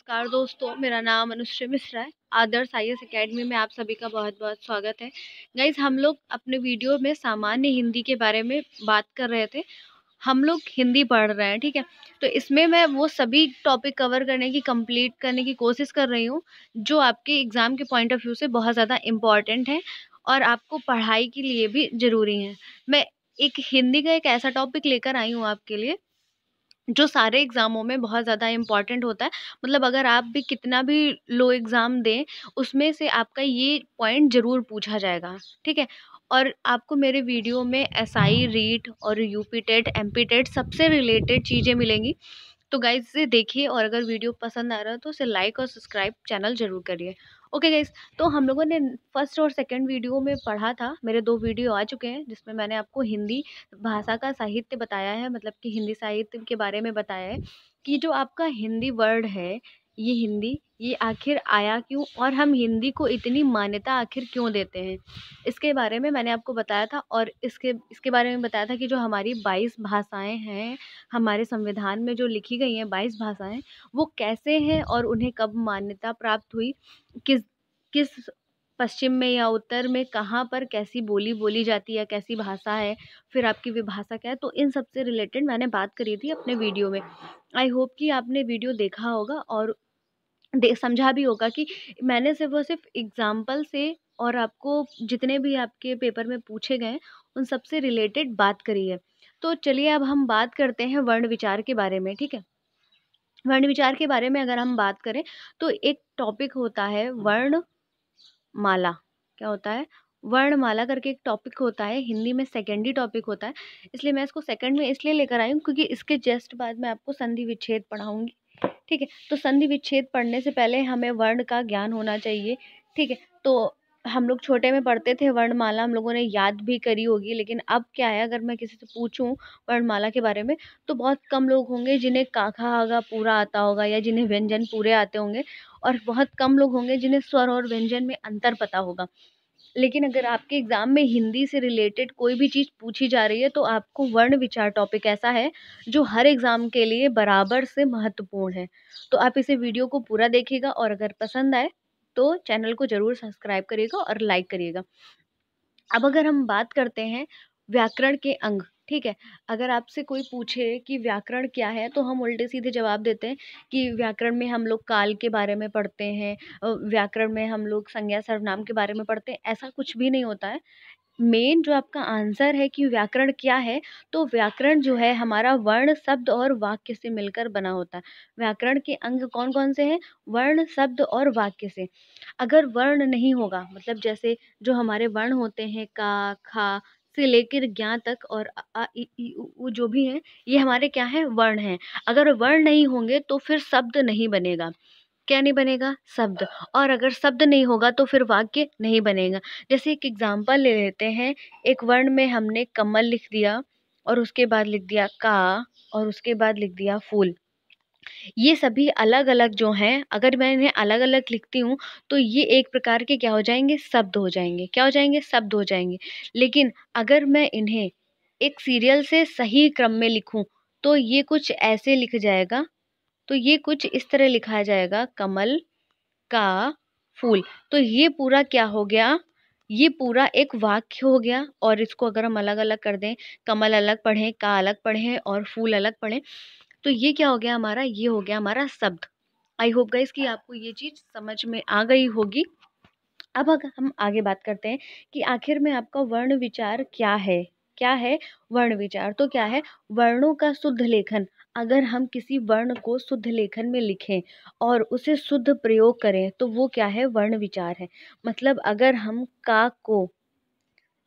नमस्कार दोस्तों मेरा नाम अनुश्री मिश्रा है आदर्श आई एस अकेडमी में आप सभी का बहुत बहुत स्वागत है गाइज हम लोग अपने वीडियो में सामान्य हिंदी के बारे में बात कर रहे थे हम लोग हिंदी पढ़ रहे हैं ठीक है तो इसमें मैं वो सभी टॉपिक कवर करने की कंप्लीट करने की कोशिश कर रही हूँ जो आपके एग्ज़ाम के पॉइंट ऑफ व्यू से बहुत ज़्यादा इम्पॉर्टेंट है और आपको पढ़ाई के लिए भी ज़रूरी हैं मैं एक हिंदी का एक ऐसा टॉपिक लेकर आई हूँ आपके लिए जो सारे एग्ज़ामों में बहुत ज़्यादा इम्पॉर्टेंट होता है मतलब अगर आप भी कितना भी लो एग्ज़ाम दें उसमें से आपका ये पॉइंट ज़रूर पूछा जाएगा ठीक है और आपको मेरे वीडियो में एस आई रीट और U P TET M P TET सबसे रिलेटेड चीज़ें मिलेंगी तो गाइज इसे देखिए और अगर वीडियो पसंद आ रहा है तो उसे लाइक और सब्सक्राइब चैनल ज़रूर करिए ओके गाइज तो हम लोगों ने फर्स्ट और सेकंड वीडियो में पढ़ा था मेरे दो वीडियो आ चुके हैं जिसमें मैंने आपको हिंदी भाषा का साहित्य बताया है मतलब कि हिंदी साहित्य के बारे में बताया है कि जो आपका हिंदी वर्ड है ये हिंदी ये आखिर आया क्यों और हम हिंदी को इतनी मान्यता आखिर क्यों देते हैं इसके बारे में मैंने आपको बताया था और इसके इसके बारे में बताया था कि जो हमारी बाईस भाषाएं हैं हमारे संविधान में जो लिखी गई हैं बाईस भाषाएं वो कैसे हैं और उन्हें कब मान्यता प्राप्त हुई किस किस पश्चिम में या उत्तर में कहाँ पर कैसी बोली बोली जाती है कैसी भाषा है फिर आपकी विभाषा क्या है तो इन सब से रिलेटेड मैंने बात करी थी अपने वीडियो में आई होप कि आपने वीडियो देखा होगा और दे समझा भी होगा कि मैंने सिर्फ और सिर्फ एग्ज़ाम्पल से और आपको जितने भी आपके पेपर में पूछे गए उन सब से रिलेटेड बात करी है तो चलिए अब हम बात करते हैं वर्ण विचार के बारे में ठीक है वर्ण विचार के बारे में अगर हम बात करें तो एक टॉपिक होता है वर्ण माला क्या होता है वर्णमाला करके एक टॉपिक होता है हिंदी में सेकेंडरी टॉपिक होता है इसलिए मैं इसको सेकंड में इसलिए लेकर आई हूँ क्योंकि इसके जस्ट बाद मैं आपको संधि विच्छेद पढ़ाऊँगी ठीक है तो संधि विच्छेद पढ़ने से पहले हमें वर्ण का ज्ञान होना चाहिए ठीक है तो हम लोग छोटे में पढ़ते थे वर्णमाला हम लोगों ने याद भी करी होगी लेकिन अब क्या है अगर मैं किसी से पूछूं वर्णमाला के बारे में तो बहुत कम लोग होंगे जिन्हें काखा आगा पूरा आता होगा या जिन्हें व्यंजन पूरे आते होंगे और बहुत कम लोग होंगे जिन्हें स्वर और व्यंजन में अंतर पता होगा लेकिन अगर आपके एग्ज़ाम में हिंदी से रिलेटेड कोई भी चीज़ पूछी जा रही है तो आपको वर्ण विचार टॉपिक ऐसा है जो हर एग्ज़ाम के लिए बराबर से महत्वपूर्ण है तो आप इसे वीडियो को पूरा देखिएगा और अगर पसंद आए तो चैनल को ज़रूर सब्सक्राइब करिएगा और लाइक करिएगा अब अगर हम बात करते हैं व्याकरण के अंग ठीक है अगर आपसे कोई पूछे कि व्याकरण क्या है तो हम उल्टे सीधे जवाब देते हैं कि व्याकरण में हम लोग काल के बारे में पढ़ते हैं व्याकरण में हम लोग संज्ञा सर्वनाम के बारे में पढ़ते हैं ऐसा कुछ भी नहीं होता है मेन जो आपका आंसर है कि व्याकरण क्या है तो व्याकरण जो है हमारा वर्ण शब्द और वाक्य से मिलकर बना होता है व्याकरण के अंग कौन कौन से हैं वर्ण शब्द और वाक्य से अगर वर्ण नहीं होगा मतलब जैसे जो हमारे वर्ण होते हैं का खा से लेकर ज्ञा तक और आ, इ इ, उ जो भी हैं ये हमारे क्या हैं वर्ण हैं अगर वर्ण नहीं होंगे तो फिर शब्द नहीं बनेगा क्या नहीं बनेगा शब्द और अगर शब्द नहीं होगा तो फिर वाक्य नहीं बनेगा जैसे एक एग्ज़ाम्पल ले लेते हैं एक वर्ण में हमने कमल लिख दिया और उसके बाद लिख दिया का और उसके बाद लिख दिया फूल ये सभी अलग अलग जो हैं अगर मैं इन्हें अलग अलग लिखती हूँ तो ये एक प्रकार के क्या हो जाएंगे शब्द हो जाएंगे क्या हो जाएंगे शब्द हो जाएंगे लेकिन अगर मैं इन्हें एक सीरियल से सही क्रम में लिखूँ तो ये कुछ ऐसे लिख जाएगा तो ये कुछ इस तरह लिखा जाएगा कमल का फूल तो ये पूरा क्या हो गया ये पूरा एक वाक्य हो गया और इसको अगर हम अलग अलग कर दें कमल अलग पढ़ें का अलग पढ़ें और फूल अलग पढ़ें तो ये क्या हो गया हमारा ये हो गया हमारा शब्द आई होप गाइस कि आपको ये चीज़ समझ में आ गई होगी अब अगर हम आगे बात करते हैं कि आखिर में आपका वर्ण विचार क्या है क्या है वर्ण विचार तो क्या है वर्णों का शुद्ध लेखन अगर हम किसी वर्ण को शुद्ध लेखन में लिखें और उसे शुद्ध प्रयोग करें तो वो क्या है वर्ण विचार है मतलब अगर हम का को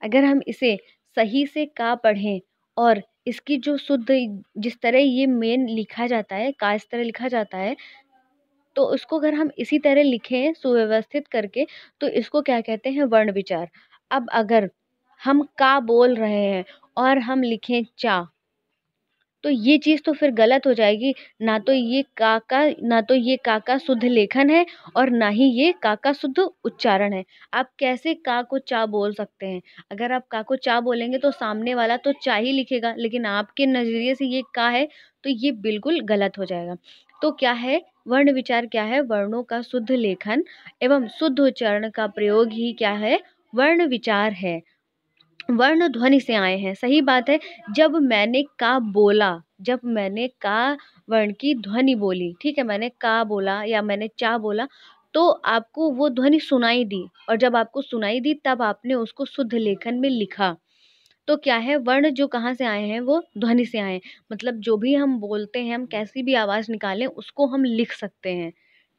अगर हम इसे सही से का पढ़ें और इसकी जो शुद्ध जिस तरह ये मेन लिखा जाता है का इस तरह लिखा जाता है तो उसको अगर हम इसी तरह लिखें सुव्यवस्थित करके तो इसको क्या कहते हैं वर्ण विचार अब अगर हम का बोल रहे हैं और हम लिखें चा तो ये चीज़ तो फिर गलत हो जाएगी ना तो ये का का ना तो ये काका शुद्ध लेखन है और ना ही ये का का शुद्ध उच्चारण है आप कैसे का को चा बोल सकते हैं अगर आप का को चा बोलेंगे तो सामने वाला तो चा ही लिखेगा लेकिन आपके नज़रिए से ये का है तो ये बिल्कुल गलत हो जाएगा तो क्या है वर्ण विचार क्या है वर्णों का शुद्ध लेखन एवं शुद्ध उच्चारण का प्रयोग ही क्या है वर्ण विचार है वर्ण ध्वनि से आए हैं सही बात है जब मैंने का बोला जब मैंने का वर्ण की ध्वनि बोली ठीक है मैंने का बोला या मैंने चा बोला तो आपको वो ध्वनि सुनाई दी और जब आपको सुनाई दी तब आपने उसको शुद्ध लेखन में लिखा तो क्या है वर्ण जो कहाँ से आए हैं वो ध्वनि से आए हैं मतलब जो भी हम बोलते हैं हम कैसी भी आवाज़ निकालें उसको हम लिख सकते हैं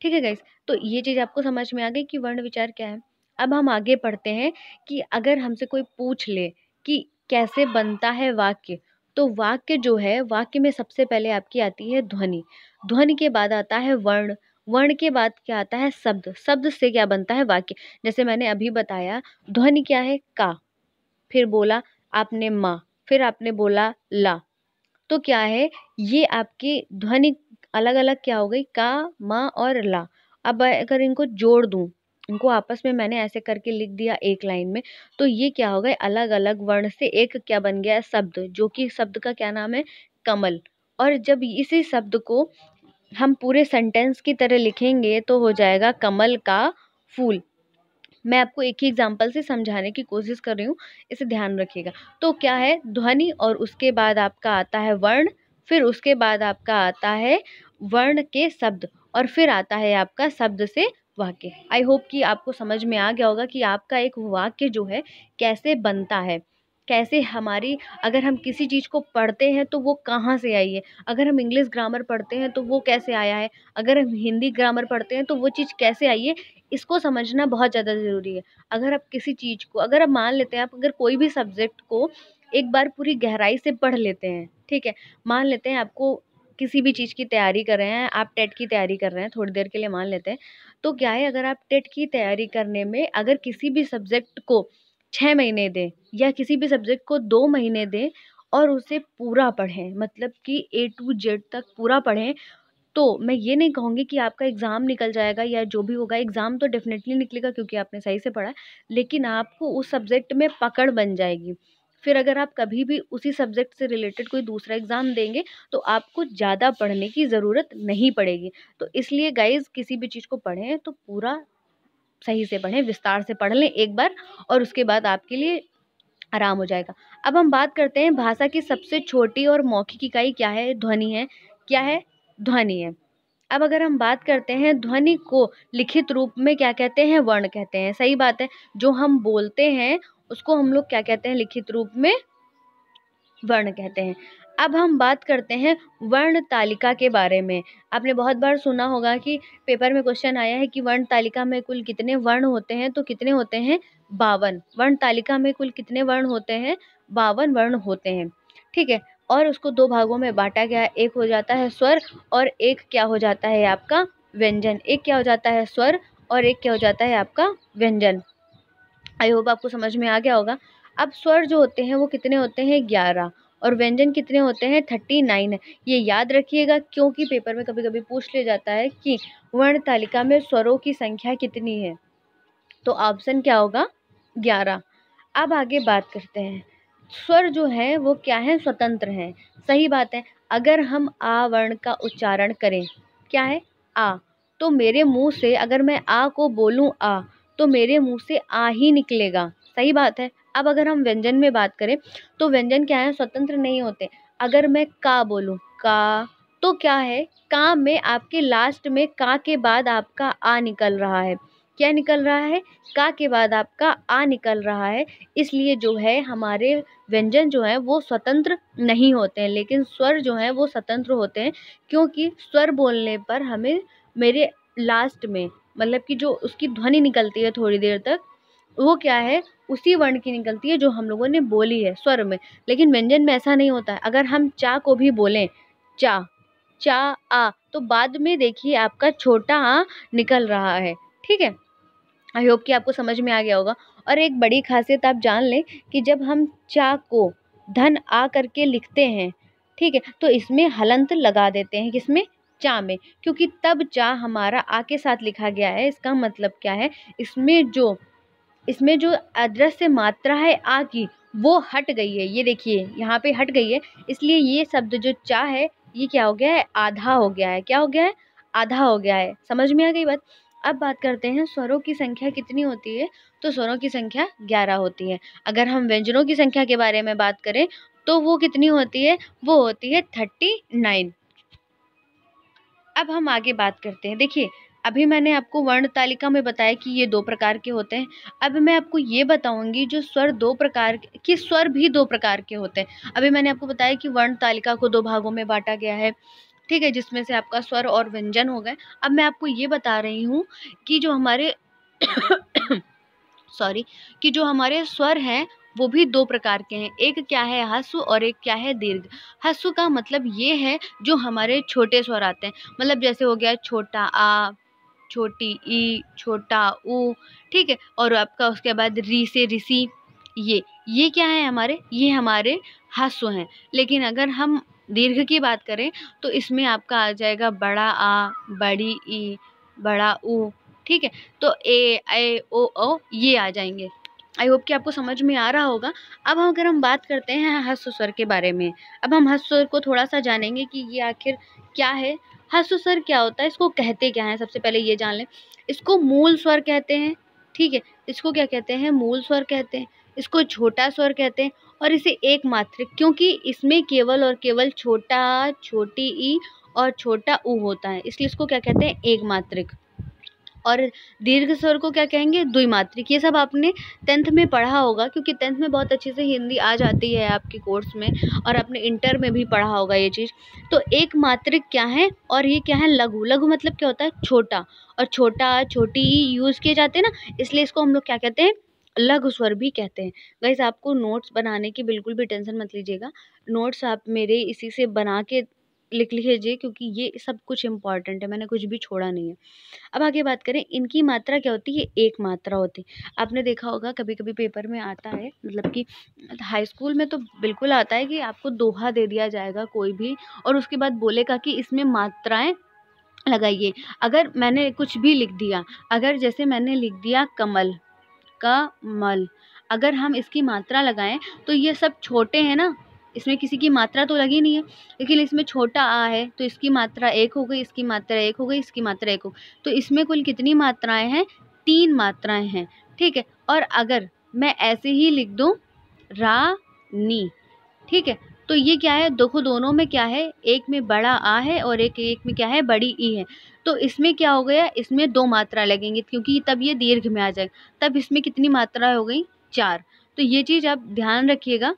ठीक है गाइस तो ये चीज़ आपको समझ में आ गई कि वर्ण विचार क्या है अब हम आगे पढ़ते हैं कि अगर हमसे कोई पूछ ले कि कैसे बनता है वाक्य तो वाक्य जो है वाक्य में सबसे पहले आपकी आती है ध्वनि ध्वनि के बाद आता है वर्ण वर्ण के बाद क्या आता है शब्द शब्द से क्या बनता है वाक्य जैसे मैंने अभी बताया ध्वनि क्या है का फिर बोला आपने माँ फिर आपने बोला ला तो क्या है ये आपकी ध्वनि अलग अलग क्या हो गई का माँ और ला अब अगर इनको जोड़ दूँ इनको आपस में मैंने ऐसे करके लिख दिया एक लाइन में तो ये क्या हो गए अलग अलग वर्ण से एक क्या बन गया शब्द जो कि शब्द का क्या नाम है कमल और जब इसी शब्द को हम पूरे सेंटेंस की तरह लिखेंगे तो हो जाएगा कमल का फूल मैं आपको एक ही एग्जाम्पल से समझाने की कोशिश कर रही हूँ इसे ध्यान रखिएगा तो क्या है ध्वनि और उसके बाद आपका आता है वर्ण फिर उसके बाद आपका आता है वर्ण के शब्द और फिर आता है आपका शब्द से वाक्य आई होप कि आपको समझ में आ गया होगा कि आपका एक वाक्य जो है कैसे बनता है कैसे हमारी अगर हम किसी चीज़ को पढ़ते हैं तो वो कहाँ से आई है अगर हम इंग्लिश ग्रामर पढ़ते हैं तो वो कैसे आया है अगर हम हिंदी ग्रामर पढ़ते हैं तो वो चीज़ कैसे आई है इसको समझना बहुत ज़्यादा ज़रूरी है अगर आप किसी चीज़ को अगर आप मान लेते हैं आप अगर कोई भी सब्जेक्ट को एक बार पूरी गहराई से पढ़ लेते हैं ठीक है मान लेते हैं आपको किसी भी चीज़ की तैयारी कर रहे हैं आप टेट की तैयारी कर रहे हैं थोड़ी देर के लिए मान लेते हैं तो क्या है अगर आप टेट की तैयारी करने में अगर किसी भी सब्जेक्ट को छः महीने दें या किसी भी सब्जेक्ट को दो महीने दें और उसे पूरा पढ़ें मतलब कि ए टू जेड तक पूरा पढ़ें तो मैं ये नहीं कहूँगी कि आपका एग्ज़ाम निकल जाएगा या जो भी होगा एग्ज़ाम तो डेफिनेटली निकलेगा क्योंकि आपने सही से पढ़ा लेकिन आपको उस सब्जेक्ट में पकड़ बन जाएगी फिर अगर आप कभी भी उसी सब्जेक्ट से रिलेटेड कोई दूसरा एग्ज़ाम देंगे तो आपको ज़्यादा पढ़ने की ज़रूरत नहीं पड़ेगी तो इसलिए गाइज़ किसी भी चीज़ को पढ़ें तो पूरा सही से पढ़ें विस्तार से पढ़ लें एक बार और उसके बाद आपके लिए आराम हो जाएगा अब हम बात करते हैं भाषा की सबसे छोटी और मौखिक इकाई क्या है ध्वनि है क्या है ध्वनि है अब अगर हम बात करते हैं ध्वनि को लिखित रूप में क्या कहते हैं वर्ण कहते हैं सही बात है जो हम बोलते हैं उसको हम लोग क्या कहते हैं लिखित रूप में वर्ण कहते हैं अब हम बात करते हैं वर्ण तालिका के बारे में आपने बहुत बार सुना होगा कि पेपर में क्वेश्चन आया है कि वर्ण तालिका में कुल कितने वर्ण होते हैं तो कितने होते हैं बावन वर्ण तालिका में कुल कितने वर्ण होते हैं बावन वर्ण होते हैं ठीक है और उसको दो भागों में बांटा गया एक हो जाता है स्वर और एक क्या हो जाता है आपका व्यंजन एक क्या हो जाता है स्वर और एक क्या हो जाता है आपका व्यंजन आई होप आपको समझ में आ गया होगा अब स्वर जो होते हैं वो कितने होते हैं ग्यारह और व्यंजन कितने होते हैं थर्टी नाइन ये याद रखिएगा क्योंकि पेपर में कभी कभी पूछ लिया जाता है कि वर्ण तालिका में स्वरों की संख्या कितनी है तो ऑप्शन क्या होगा ग्यारह अब आगे बात करते हैं स्वर जो है वो क्या है स्वतंत्र हैं सही बात है अगर हम आ वर्ण का उच्चारण करें क्या है आ तो मेरे मुंह से अगर मैं आ को बोलूं आ तो मेरे मुँह से आ ही निकलेगा सही बात है अब अगर हम व्यंजन में बात करें तो व्यंजन क्या है स्वतंत्र नहीं होते अगर मैं का बोलूँ का तो क्या है का में आपके लास्ट में का के बाद आपका आ निकल रहा है क्या निकल रहा है का के बाद आपका आ निकल रहा है इसलिए जो है हमारे व्यंजन जो हैं वो स्वतंत्र नहीं होते हैं लेकिन स्वर जो हैं वो स्वतंत्र होते हैं क्योंकि स्वर बोलने पर हमें मेरे लास्ट में मतलब कि जो उसकी ध्वनि निकलती है थोड़ी देर तक वो क्या है उसी वर्ण की निकलती है जो हम लोगों ने बोली है स्वर में लेकिन व्यंजन में ऐसा नहीं होता है अगर हम चा को भी बोलें चा चा आ तो बाद में देखिए आपका छोटा आ निकल रहा है ठीक है आई होप कि आपको समझ में आ गया होगा और एक बड़ी खासियत आप जान लें कि जब हम चा को धन आ करके लिखते हैं ठीक है तो इसमें हलंत लगा देते हैं किसमें चा में क्योंकि तब चा हमारा आ के साथ लिखा गया है इसका मतलब क्या है इसमें जो इसमें जो अदृश्य मात्रा है आ की वो हट गई है ये देखिए यहाँ पे हट गई है इसलिए ये शब्द जो चा है ये क्या हो गया है आधा हो गया है क्या हो गया है आधा हो गया है समझ में आ गई बात अब बात करते हैं स्वरों की संख्या कितनी होती है तो स्वरों की संख्या ग्यारह होती है अगर हम व्यंजनों की संख्या के बारे में बात करें तो वो कितनी होती है वो होती है थर्टी नाइन अब हम आगे बात करते हैं देखिए अभी मैंने आपको वर्ण तालिका में बताया कि ये दो प्रकार के होते हैं अब मैं आपको ये बताऊंगी जो स्वर दो प्रकार के स्वर भी दो प्रकार के होते हैं अभी मैंने आपको बताया कि वर्ण तालिका को दो भागों में बांटा गया है ठीक है जिसमें से आपका स्वर और व्यंजन हो गए अब मैं आपको ये बता रही हूँ कि जो हमारे सॉरी कि जो हमारे स्वर हैं वो भी दो प्रकार के हैं एक क्या है ह्रस्व और एक क्या है दीर्घ ह्रस्व का मतलब ये है जो हमारे छोटे स्वर आते हैं मतलब जैसे हो गया छोटा आ छोटी ई छोटा उ ठीक है और आपका उसके बाद री से ऋषि ये ये क्या है हमारे ये हमारे हसु हैं लेकिन अगर हम दीर्घ की बात करें तो इसमें आपका आ जाएगा बड़ा आ बड़ी ई बड़ा उ ठीक है तो ए ए ओ ओ ये आ जाएंगे आई होप कि आपको समझ में आ रहा होगा अब हम अगर हम बात करते हैं हस्त स्वर के बारे में अब हम हस्त स्वर को थोड़ा सा जानेंगे कि ये आखिर क्या है हस्त स्वर क्या होता है इसको कहते क्या हैं सबसे पहले ये जान लें इसको मूल स्वर कहते हैं ठीक है इसको क्या कहते हैं मूल स्वर कहते हैं इसको छोटा स्वर कहते हैं और इसे एकमात्र क्योंकि इसमें केवल और केवल छोटा छोटी ई और छोटा ऊ होता है इसलिए इसको क्या कहते हैं एकमात्रिक और दीर्घ स्वर को क्या कहेंगे द्विमात्रिक ये सब आपने टेंथ में पढ़ा होगा क्योंकि टेंथ में बहुत अच्छे से हिंदी आ जाती है आपके कोर्स में और आपने इंटर में भी पढ़ा होगा ये चीज़ तो एक मात्रिक क्या है और ये क्या है लघु लघु मतलब क्या होता है छोटा और छोटा छोटी यूज़ किए जाते हैं ना इसलिए इसको हम लोग क्या कहते हैं लघु स्वर भी कहते हैं वैसे आपको नोट्स बनाने की बिल्कुल भी टेंशन मत लीजिएगा नोट्स आप मेरे इसी से बना के लिख लीजिए क्योंकि ये सब कुछ इम्पॉर्टेंट है मैंने कुछ भी छोड़ा नहीं है अब आगे बात करें इनकी मात्रा क्या होती है एक मात्रा होती है आपने देखा होगा कभी कभी पेपर में आता है मतलब कि हाई स्कूल में तो बिल्कुल आता है कि आपको दोहा दे दिया जाएगा कोई भी और उसके बाद बोलेगा कि इसमें मात्राएँ लगाइए अगर मैंने कुछ भी लिख दिया अगर जैसे मैंने लिख दिया कमल का मल अगर हम इसकी मात्रा लगाएं तो ये सब छोटे हैं ना इसमें किसी की मात्रा तो लगी नहीं है लेकिन इसमें छोटा आ है तो इसकी मात्रा एक हो गई इसकी मात्रा एक हो गई इसकी मात्रा एक हो तो इसमें कुल कितनी मात्राएं हैं तीन मात्राएं हैं ठीक है और अगर मैं ऐसे ही लिख दूँ रा नी ठीक है तो ये क्या है दो दोनों में क्या है एक में बड़ा आ है और एक एक में क्या है बड़ी ई है तो इसमें क्या हो गया इसमें दो मात्रा लगेंगी क्योंकि तब ये दीर्घ में आ जाएगा तब इसमें कितनी मात्रा हो गई चार तो ये चीज़ आप ध्यान रखिएगा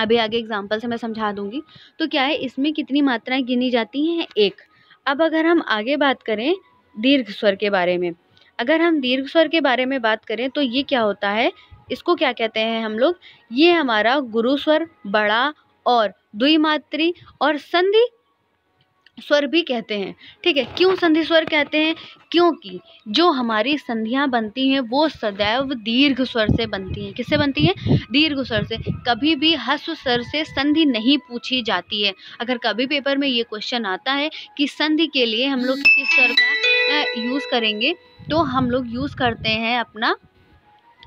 अभी आगे एग्ज़ाम्पल से मैं समझा दूंगी तो क्या है इसमें कितनी मात्राएं गिनी जाती हैं एक अब अगर हम आगे बात करें दीर्घ स्वर के बारे में अगर हम दीर्घ स्वर के बारे में बात करें तो ये क्या होता है इसको क्या कहते हैं हम लोग ये हमारा गुरु स्वर बड़ा और द्विमात्री और संधि स्वर भी कहते हैं ठीक है क्यों संधि स्वर कहते हैं क्योंकि जो हमारी संधियाँ बनती हैं वो सदैव दीर्घ स्वर से बनती हैं किससे बनती हैं दीर्घ स्वर से कभी भी हस्व स्वर से संधि नहीं पूछी जाती है अगर कभी पेपर में ये क्वेश्चन आता है कि संधि के लिए हम लोग किस स्वर का यूज़ करेंगे तो हम लोग यूज़ करते हैं अपना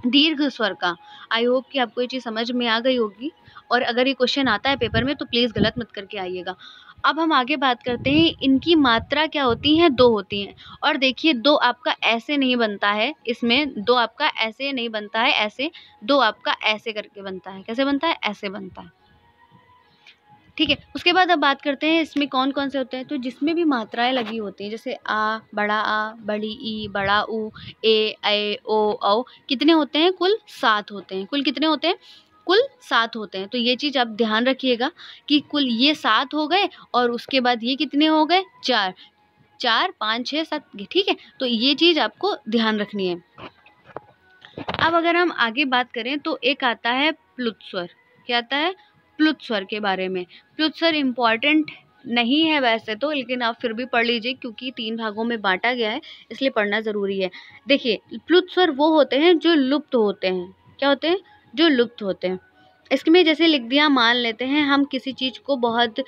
दीर्घ स्वर का आई होप कि आपको ये चीज़ समझ में आ गई होगी और अगर ये क्वेश्चन आता है पेपर में तो प्लीज़ गलत मत करके आइएगा अब हम आगे बात करते हैं इनकी मात्रा क्या होती हैं दो होती हैं और देखिए दो आपका ऐसे नहीं बनता है इसमें दो आपका ऐसे नहीं बनता है ऐसे दो आपका ऐसे करके बनता है कैसे बनता है ऐसे बनता है ठीक है उसके बाद अब बात करते हैं इसमें कौन कौन से होते हैं तो जिसमें भी मात्राएं लगी होती हैं जैसे आ बड़ा आ बड़ी ई बड़ा ऊ ए ए ओ कितने होते हैं कुल सात होते हैं कुल कितने होते हैं कुल सात होते हैं तो ये चीज़ आप ध्यान रखिएगा कि कुल ये सात हो गए और उसके बाद ये कितने हो गए चार चार पाँच छः सात ठीक है तो ये चीज़ आपको ध्यान रखनी है अब अगर हम आगे बात करें तो एक आता है स्वर क्या आता है प्लुत्सवर के बारे में प्लुत्सवर इम्पॉर्टेंट नहीं है वैसे तो लेकिन आप फिर भी पढ़ लीजिए क्योंकि तीन भागों में बांटा गया है इसलिए पढ़ना ज़रूरी है देखिए स्वर वो होते हैं जो लुप्त होते हैं क्या होते हैं जो लुप्त होते हैं इसके में जैसे लिख दिया मान लेते हैं हम किसी चीज़ को बहुत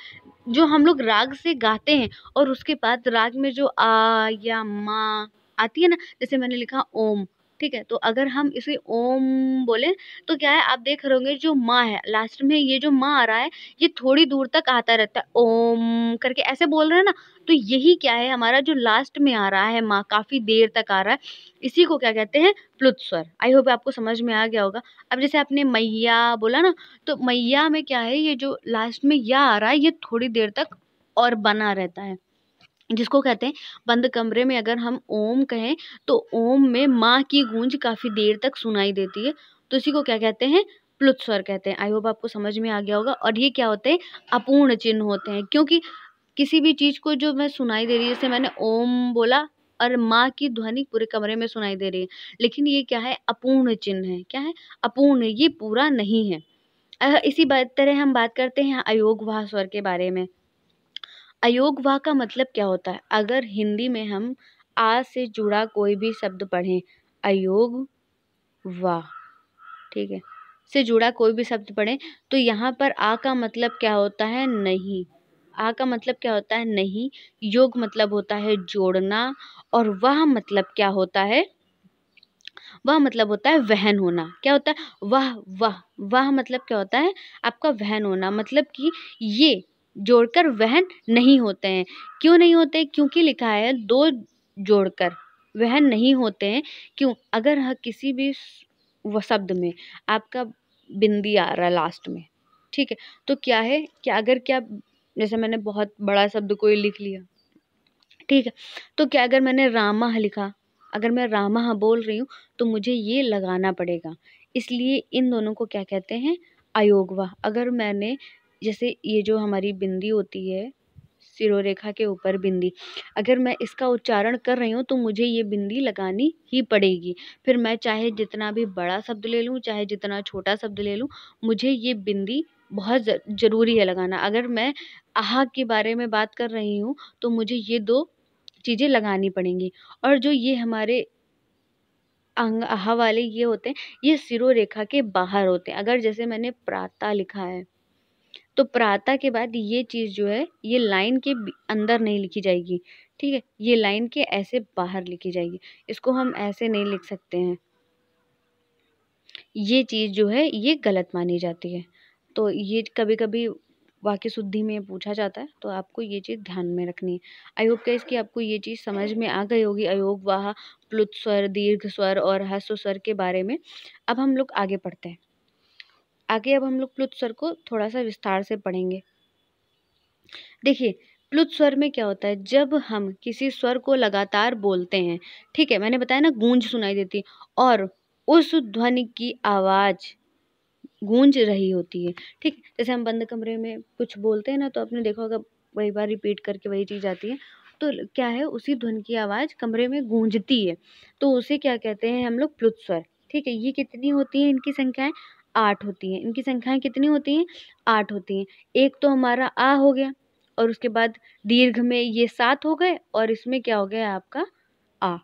जो हम लोग राग से गाते हैं और उसके बाद राग में जो आ या माँ आती है ना जैसे मैंने लिखा ओम ठीक है तो अगर हम इसे ओम बोलें तो क्या है आप देख रहे होंगे जो माँ है लास्ट में ये जो माँ आ रहा है ये थोड़ी दूर तक आता रहता है ओम करके ऐसे बोल रहे हैं ना तो यही क्या है हमारा जो लास्ट में आ रहा है माँ काफ़ी देर तक आ रहा है इसी को क्या कहते हैं प्लुत स्वर आई होप आपको समझ में आ गया होगा अब जैसे आपने मैया बोला ना तो मैया में क्या है ये जो लास्ट में या आ रहा है ये थोड़ी देर तक और बना रहता है जिसको कहते हैं बंद कमरे में अगर हम ओम कहें तो ओम में माँ की गूंज काफ़ी देर तक सुनाई देती है तो इसी को क्या कहते हैं प्लुत स्वर कहते हैं आई होप आपको समझ में आ गया होगा और ये क्या होते हैं अपूर्ण चिन्ह होते हैं क्योंकि किसी भी चीज़ को जो मैं सुनाई दे रही है जैसे मैंने ओम बोला और माँ की ध्वनि पूरे कमरे में सुनाई दे रही है लेकिन ये क्या है अपूर्ण चिन्ह है क्या है अपूर्ण ये पूरा नहीं है इसी तरह हम बात करते हैं अयोगवाह स्वर के बारे में अयोग वाह का मतलब क्या होता है अगर हिंदी में हम आ से जुड़ा कोई भी शब्द पढ़ें अयोग वाह ठीक है से जुड़ा कोई भी शब्द पढ़ें तो यहाँ पर आ का मतलब क्या होता है नहीं आ का मतलब क्या होता है नहीं योग मतलब होता है जोड़ना और वह मतलब क्या होता है वह मतलब होता है वहन होना क्या होता है वह वह वह मतलब क्या होता है आपका वहन होना मतलब कि ये जोड़कर वहन नहीं होते हैं क्यों नहीं होते क्योंकि लिखा है दो जोड़कर वहन नहीं होते हैं क्यों अगर किसी भी शब्द में आपका बिंदी आ रहा है लास्ट में ठीक है तो क्या है कि अगर क्या जैसे मैंने बहुत बड़ा शब्द कोई लिख लिया ठीक है तो क्या अगर मैंने रामा लिखा अगर मैं रामा बोल रही हूँ तो मुझे ये लगाना पड़ेगा इसलिए इन दोनों को क्या कहते हैं अयोगवा अगर मैंने जैसे ये जो हमारी बिंदी होती है सिरोरेखा के ऊपर बिंदी अगर मैं इसका उच्चारण कर रही हूँ तो मुझे ये बिंदी लगानी ही पड़ेगी फिर मैं चाहे जितना भी बड़ा शब्द ले लूँ चाहे जितना छोटा शब्द ले लूँ मुझे ये बिंदी बहुत ज़रूरी है लगाना अगर मैं आहा के बारे में बात कर रही हूँ तो मुझे ये दो चीज़ें लगानी पड़ेंगी और जो ये हमारे अंग आहा वाले ये होते हैं ये सिरोरेखा के बाहर होते हैं अगर जैसे मैंने प्राता लिखा है तो प्रातः के बाद ये चीज़ जो है ये लाइन के अंदर नहीं लिखी जाएगी ठीक है ये लाइन के ऐसे बाहर लिखी जाएगी इसको हम ऐसे नहीं लिख सकते हैं ये चीज़ जो है ये गलत मानी जाती है तो ये कभी कभी वाक्य शुद्धि में पूछा जाता है तो आपको ये चीज़ ध्यान में रखनी है अयोग कैस की आपको ये चीज़ समझ में आ गई होगी अयोग वाह प्लुत स्वर दीर्घ स्वर और हस्व स्वर के बारे में अब हम लोग आगे पढ़ते हैं आगे अब हम लोग प्लुत स्वर को थोड़ा सा विस्तार से पढ़ेंगे देखिए प्लुत स्वर में क्या होता है जब हम किसी स्वर को लगातार बोलते हैं ठीक है मैंने बताया ना गूंज सुनाई देती और उस ध्वनि की आवाज़ गूंज रही होती है ठीक जैसे हम बंद कमरे में कुछ बोलते हैं ना तो आपने देखा होगा वही बार रिपीट करके वही चीज़ आती है तो क्या है उसी ध्वन की आवाज़ कमरे में गूंजती है तो उसे क्या कहते हैं हम लोग प्लुत स्वर ठीक है ये कितनी होती है इनकी संख्याएं आठ होती हैं इनकी संख्याएँ कितनी होती हैं आठ होती हैं एक तो हमारा आ हो गया और उसके बाद दीर्घ में ये सात हो गए और इसमें क्या हो गया आपका आ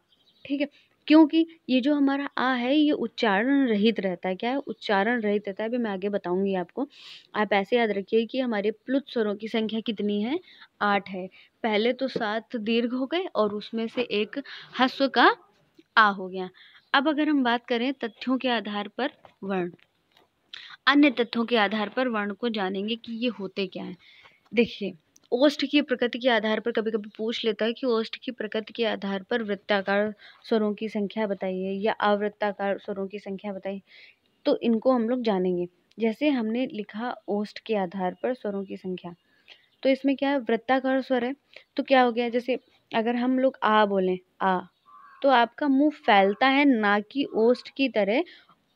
ठीक है क्योंकि ये जो हमारा आ है ये उच्चारण रहित रहता है क्या है उच्चारण रहित रहता है अभी मैं आगे बताऊंगी आपको आप ऐसे याद रखिए कि हमारे प्लुत स्वरों की संख्या कितनी है आठ है पहले तो सात दीर्घ हो गए और उसमें से एक हस्व का आ हो गया अब अगर हम बात करें तथ्यों के आधार पर वर्ण अन्य तथ्यों के आधार पर वर्ण को जानेंगे कि ये होते क्या हैं देखिए ओष्ठ की प्रकृति के आधार पर कभी कभी पूछ लेता है कि ओष्ठ की प्रकृति के आधार पर वृत्ताकार स्वरों की संख्या बताइए या अवृत्ताकार स्वरों की संख्या बताइए तो इनको हम लोग जानेंगे जैसे हमने लिखा ओष्ठ के आधार पर स्वरों की संख्या तो इसमें क्या है वृत्ताकार स्वर है तो क्या हो गया जैसे अगर हम लोग आ बोलें आ तो आपका मुंह फैलता है ना कि ओष्ठ की तरह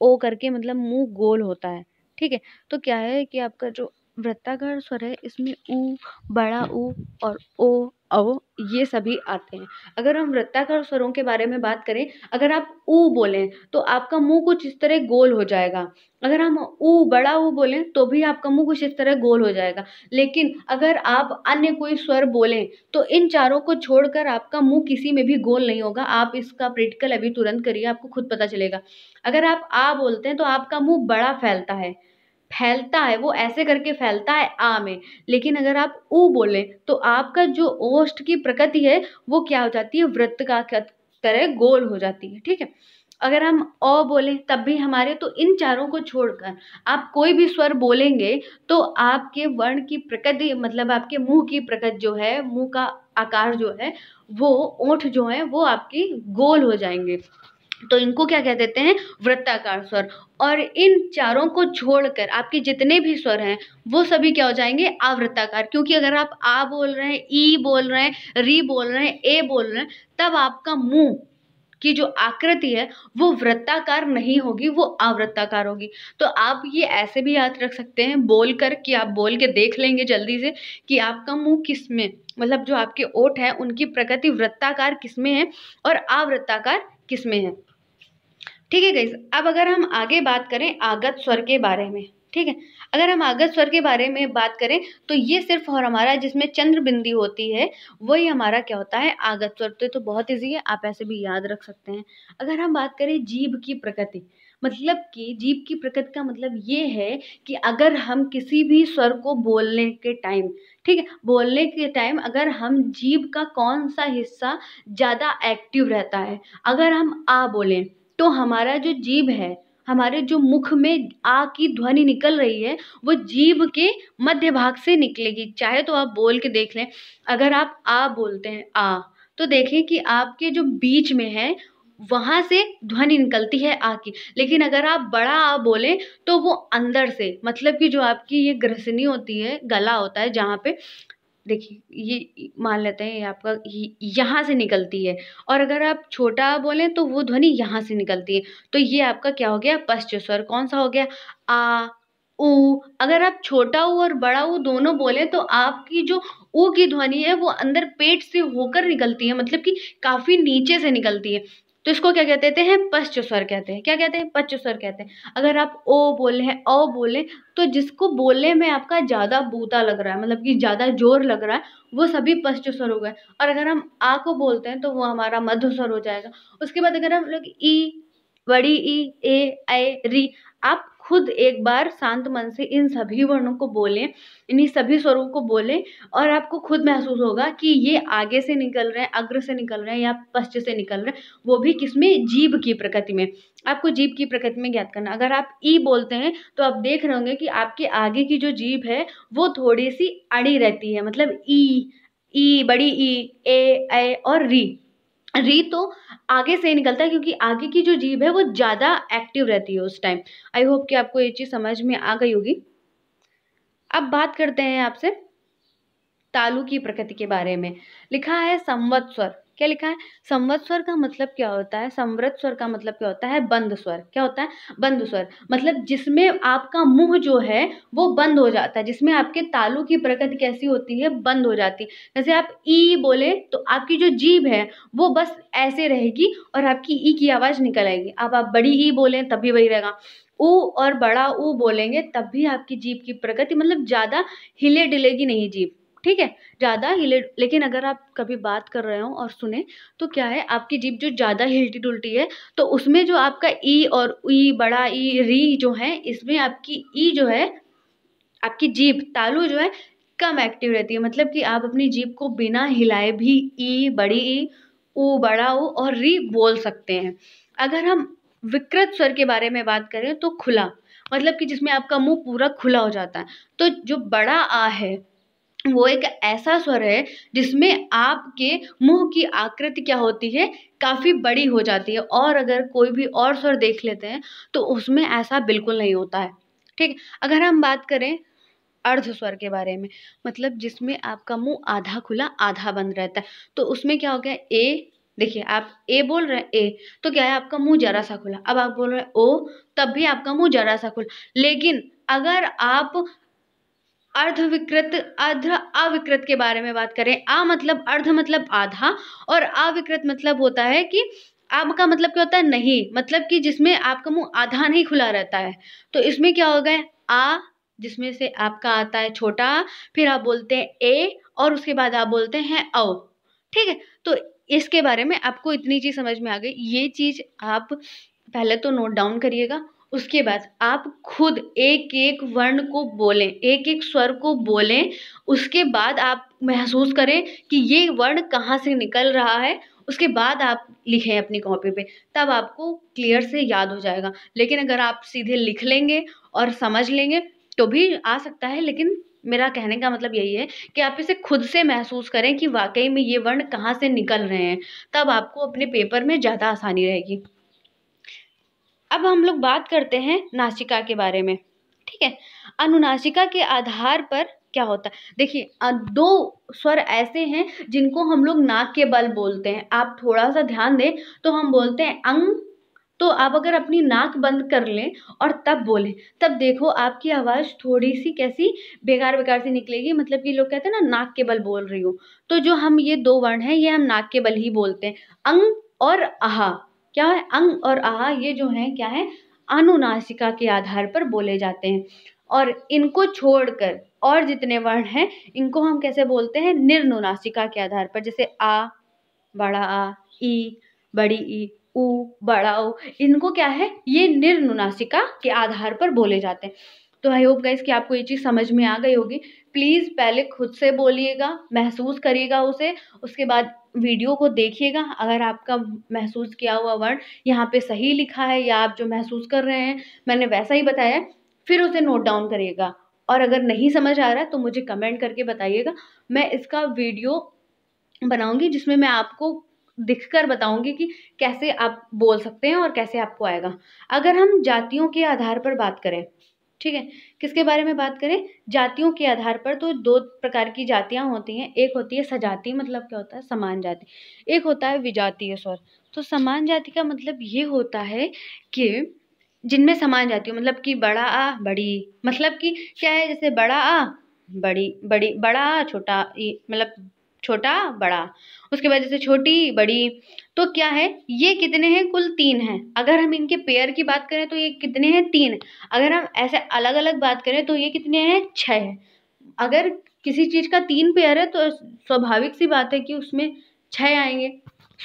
ओ करके मतलब मुंह गोल होता है ठीक है तो क्या है कि आपका जो वृत्ताकार स्वर है इसमें ऊ बड़ा उ हम्म। और ओ औ ये सभी आते हैं अगर हम वृत्ताकार स्वरों के बारे में बात करें अगर आप ऊ बोलें तो आपका मुंह कुछ इस तरह गोल हो जाएगा अगर हम उ बड़ा उ बोलें तो भी आपका मुंह कुछ इस तरह गोल हो जाएगा लेकिन अगर आप अन्य कोई स्वर बोलें तो इन चारों को छोड़कर आपका मुंह किसी में भी गोल नहीं होगा आप इसका प्रैक्टिकल अभी तुरंत करिए आपको खुद पता चलेगा अगर आप आ बोलते हैं तो आपका मुँह बड़ा फैलता है फैलता है वो ऐसे करके फैलता है आ में लेकिन अगर आप ऊ बोलें तो आपका जो ओष्ठ की प्रकृति है वो क्या हो जाती है वृत्त का तरह गोल हो जाती है ठीक है अगर हम अ बोलें तब भी हमारे तो इन चारों को छोड़कर आप कोई भी स्वर बोलेंगे तो आपके वर्ण की प्रकृति मतलब आपके मुंह की प्रकृति जो है मुंह का आकार जो है वो ओठ जो है वो आपकी गोल हो जाएंगे तो इनको क्या कह देते हैं वृत्ताकार स्वर और इन चारों को छोड़कर आपके जितने भी स्वर हैं वो सभी क्या हो जाएंगे आवृत्ताकार क्योंकि अगर आप आ बोल रहे हैं ई बोल रहे हैं री बोल रहे हैं ए बोल रहे हैं तब आपका मुंह की जो आकृति है वो वृत्ताकार नहीं होगी वो आवृत्ताकार होगी तो आप ये ऐसे भी याद रख सकते हैं बोल कर कि आप बोल के देख लेंगे जल्दी से कि आपका मुंह किस में मतलब जो आपके ओठ है उनकी प्रकृति वृत्ताकार किस में है और आवृत्ताकार किस में है ठीक है गई अब अगर हम आगे बात करें आगत स्वर के बारे में ठीक है अगर हम आगत स्वर के बारे में बात करें तो ये सिर्फ और हमारा जिसमें चंद्र बिंदी होती है वही हमारा क्या होता है आगत स्वर तो, तो बहुत ईजी है आप ऐसे भी याद रख सकते हैं अगर हम बात करें जीभ की प्रकृति मतलब कि जीभ की प्रकृति का मतलब ये है कि अगर हम किसी भी स्वर को बोलने के टाइम ठीक है बोलने के टाइम अगर हम जीभ का कौन सा हिस्सा ज़्यादा एक्टिव रहता है अगर हम आ बोलें तो हमारा जो जीव है हमारे जो मुख में आ की ध्वनि निकल रही है वो जीव के मध्य भाग से निकलेगी चाहे तो आप बोल के देख लें अगर आप आ बोलते हैं आ तो देखें कि आपके जो बीच में है वहाँ से ध्वनि निकलती है आ की लेकिन अगर आप बड़ा आ बोलें तो वो अंदर से मतलब कि जो आपकी ये ग्रसनी होती है गला होता है जहाँ पे देखिए ये मान लेते हैं आपका यहाँ से निकलती है और अगर आप छोटा बोलें तो वो ध्वनि यहाँ से निकलती है तो ये आपका क्या हो गया पश्च स्वर कौन सा हो गया आ उ अगर आप छोटा ऊ और बड़ा ऊ दोनों बोले तो आपकी जो ऊ की ध्वनि है वो अंदर पेट से होकर निकलती है मतलब कि काफ़ी नीचे से निकलती है तो इसको क्या कहते हैं स्वर कहते हैं क्या कहते हैं स्वर कहते हैं अगर आप ओ बोले हैं ओ बोले तो जिसको बोलने में आपका ज़्यादा बूता लग रहा है मतलब कि ज़्यादा जोर लग रहा है वो सभी पश्च स्वर हो गए और अगर हम आ को बोलते हैं तो वो हमारा स्वर हो जाएगा उसके बाद अगर हम लोग ई बड़ी ई ए री आप खुद एक बार शांत मन से इन सभी वर्णों को बोलें इन्हीं सभी स्वरों को बोलें और आपको खुद महसूस होगा कि ये आगे से निकल रहे हैं अग्र से निकल रहे हैं या पश्चिम से निकल रहे हैं वो भी किसमें जीभ की प्रकृति में आपको जीभ की प्रकृति में ज्ञात करना अगर आप ई बोलते हैं तो आप देख रहे होंगे कि आपके आगे की जो जीभ है वो थोड़ी सी अड़ी रहती है मतलब ई ई बड़ी ई ए, ए और री री तो आगे से निकलता है क्योंकि आगे की जो जीभ है वो ज़्यादा एक्टिव रहती है उस टाइम आई होप कि आपको ये चीज़ समझ में आ गई होगी अब बात करते हैं आपसे तालु की प्रकृति के बारे में लिखा है संवत्सर क्या लिखा है संवत स्वर का मतलब क्या होता है संवृत स्वर का मतलब क्या होता है बंद स्वर क्या होता है बंद स्वर मतलब जिसमें आपका मुंह जो है वो बंद हो जाता है जिसमें आपके तालू की प्रकृति कैसी होती है बंद हो जाती है जैसे आप ई बोले तो आपकी जो जीभ है वो बस ऐसे रहेगी और आपकी ई की आवाज़ निकल आएगी अब आप बड़ी ई बोलें तब भी वही रहेगा ऊ और बड़ा उ बोलेंगे तब भी आपकी जीभ की प्रकृति मतलब ज़्यादा हिले डिलेगी नहीं जीभ ठीक है ज़्यादा हिले लेकिन अगर आप कभी बात कर रहे हो और सुने तो क्या है आपकी जीप जो ज़्यादा हिलटी डुलटी है तो उसमें जो आपका ई और ई बड़ा ई री जो है इसमें आपकी ई जो है आपकी जीप तालू जो है कम एक्टिव रहती है मतलब कि आप अपनी जीप को बिना हिलाए भी ई बड़ी ई उ बड़ा उ और री बोल सकते हैं अगर हम विकृत स्वर के बारे में बात करें तो खुला मतलब कि जिसमें आपका मुंह पूरा खुला हो जाता है तो जो बड़ा आ है वो एक ऐसा स्वर है जिसमें आपके मुंह की आकृति क्या होती है काफ़ी बड़ी हो जाती है और अगर कोई भी और स्वर देख लेते हैं तो उसमें ऐसा बिल्कुल नहीं होता है ठीक अगर हम बात करें अर्ध स्वर के बारे में मतलब जिसमें आपका मुंह आधा खुला आधा बंद रहता है तो उसमें क्या हो गया ए देखिए आप ए बोल रहे हैं ए तो क्या है आपका मुंह जरा सा खुला अब आप बोल रहे हैं ओ तब भी आपका मुंह जरा सा खुला लेकिन अगर आप अर्धविकृत अर्ध अविकृत के बारे में बात करें आ मतलब अर्ध मतलब आधा और अविकृत मतलब होता है कि आब का मतलब क्या होता है नहीं मतलब कि जिसमें आपका मुंह आधा नहीं खुला रहता है तो इसमें क्या होगा आ जिसमें से आपका आता है छोटा फिर आप बोलते हैं ए और उसके बाद आप बोलते हैं औ ठीक है तो इसके बारे में आपको इतनी चीज़ समझ में आ गई ये चीज़ आप पहले तो नोट डाउन करिएगा उसके बाद आप खुद एक एक वर्ण को बोलें एक एक स्वर को बोलें उसके बाद आप महसूस करें कि ये वर्ण कहाँ से निकल रहा है उसके बाद आप लिखें अपनी कॉपी पे तब आपको क्लियर से याद हो जाएगा लेकिन अगर आप सीधे लिख लेंगे और समझ लेंगे तो भी आ सकता है लेकिन मेरा कहने का मतलब यही है कि आप इसे खुद से महसूस करें कि वाकई में ये वर्ण कहाँ से निकल रहे हैं तब आपको अपने पेपर में ज़्यादा आसानी रहेगी अब हम लोग बात करते हैं नासिका के बारे में ठीक है अनुनासिका के आधार पर क्या होता है देखिए दो स्वर ऐसे हैं जिनको हम लोग नाक के बल बोलते हैं आप थोड़ा सा ध्यान दें तो हम बोलते हैं अंग तो आप अगर अपनी नाक बंद कर लें और तब बोलें तब देखो आपकी आवाज़ थोड़ी सी कैसी बेकार बेकार सी निकलेगी मतलब कि लोग कहते हैं ना नाक के बल बोल रही हूँ तो जो हम ये दो वर्ण हैं ये हम नाक के बल ही बोलते हैं अंग और आहा क्या है अंग और आह ये जो हैं क्या है अनुनासिका के आधार पर बोले जाते हैं और इनको छोड़कर और जितने वर्ण हैं इनको हम कैसे बोलते हैं निर्नुनासिका के आधार पर जैसे आ बड़ा आ ई बड़ी ई ऊ बड़ा ऊ इनको क्या है ये निर्नुनासिका के आधार पर बोले जाते हैं तो आई होप गाइस कि आपको ये चीज़ समझ में आ गई होगी प्लीज़ पहले खुद से बोलिएगा महसूस करिएगा उसे उसके बाद वीडियो को देखिएगा अगर आपका महसूस किया हुआ वर्ड यहाँ पे सही लिखा है या आप जो महसूस कर रहे हैं मैंने वैसा ही बताया फिर उसे नोट डाउन करिएगा और अगर नहीं समझ आ रहा है तो मुझे कमेंट करके बताइएगा मैं इसका वीडियो बनाऊँगी जिसमें मैं आपको दिख कर बताऊँगी कि कैसे आप बोल सकते हैं और कैसे आपको आएगा अगर हम जातियों के आधार पर बात करें ठीक है किसके बारे में बात करें जातियों के आधार पर तो दो प्रकार की जातियाँ होती हैं एक होती है सजाति मतलब क्या होता है समान जाति एक होता है विजातीय स्वर तो समान जाति का मतलब ये होता है कि जिनमें समान जाति हो मतलब कि बड़ा आ बड़ी मतलब कि क्या है जैसे बड़ा आ बड़ी बड़ी बड़ा छोटा मतलब छोटा बड़ा उसके बाद जैसे छोटी बड़ी तो क्या है ये कितने हैं कुल तीन हैं अगर हम इनके पेयर की बात करें तो ये कितने हैं तीन अगर हम ऐसे अलग अलग बात करें तो ये कितने हैं छः है अगर किसी चीज़ का तीन पेयर है तो स्वाभाविक सी बात है कि उसमें छः आएंगे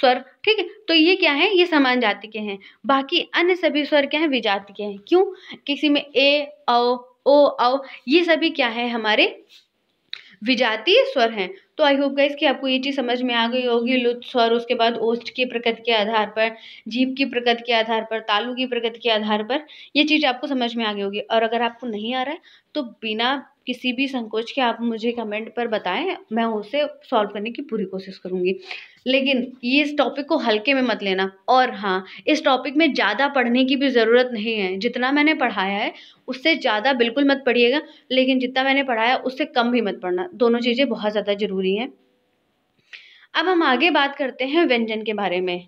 स्वर ठीक है तो ये क्या है ये समान जाति के हैं बाकी अन्य सभी स्वर क्या हैं विजाति के हैं क्यों किसी में ए औ ओ औ ये सभी क्या है हमारे विजातीय स्वर हैं तो आई होप गाइस कि आपको ये चीज़ समझ में आ गई होगी लुत्फ स्वर उसके बाद ओष्ठ की प्रकृति के आधार पर जीप की प्रकृति के आधार पर तालू की प्रकृति के आधार पर ये चीज़ आपको समझ में आ गई होगी और अगर आपको नहीं आ रहा है तो बिना किसी भी संकोच के आप मुझे कमेंट पर बताएं मैं उसे सॉल्व करने की पूरी कोशिश करूँगी लेकिन ये इस टॉपिक को हल्के में मत लेना और हाँ इस टॉपिक में ज़्यादा पढ़ने की भी ज़रूरत नहीं है जितना मैंने पढ़ाया है उससे ज़्यादा बिल्कुल मत पढ़िएगा लेकिन जितना मैंने पढ़ाया उससे कम भी मत पढ़ना दोनों चीज़ें बहुत ज़्यादा ज़रूरी हैं अब हम आगे बात करते हैं व्यंजन के बारे में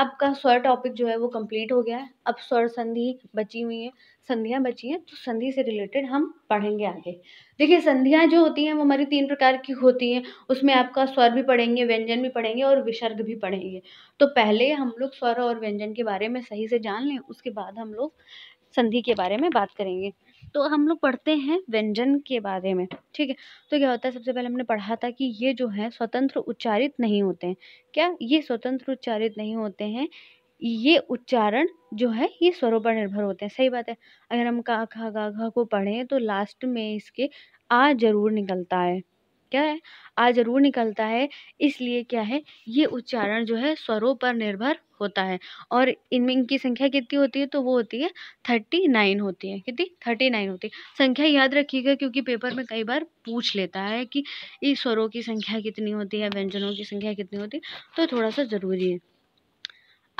अब का स्वर टॉपिक जो है वो कंप्लीट हो गया है अब स्वर संधि बची हुई है संधियाँ बची हैं तो संधि से रिलेटेड हम पढ़ेंगे आगे देखिए संधियाँ जो होती हैं वो हमारी तीन प्रकार की होती हैं उसमें आपका स्वर भी पढ़ेंगे व्यंजन भी पढ़ेंगे और विसर्ग भी पढ़ेंगे तो पहले हम लोग स्वर और व्यंजन के बारे में सही से जान लें उसके बाद हम लोग संधि के बारे में बात करेंगे तो हम लोग पढ़ते हैं व्यंजन के बारे में ठीक है तो क्या होता है सबसे पहले हमने पढ़ा था कि ये जो है स्वतंत्र उच्चारित नहीं होते हैं क्या ये स्वतंत्र उच्चारित नहीं होते हैं ये उच्चारण जो है ये स्वरों पर निर्भर होते हैं सही बात है अगर हम का खा गा को पढ़ें तो लास्ट में इसके आ जरूर निकलता है क्या है आ जरूर निकलता है इसलिए क्या है ये उच्चारण जो है स्वरों पर निर्भर होता है और इनमें इनकी संख्या कितनी होती है तो वो होती है थर्टी नाइन होती है कितनी थर्टी नाइन होती है संख्या याद रखिएगा क्योंकि पेपर में कई बार पूछ लेता है कि इस स्वरों की संख्या कितनी होती है व्यंजनों की संख्या कितनी होती है तो थोड़ा सा ज़रूरी है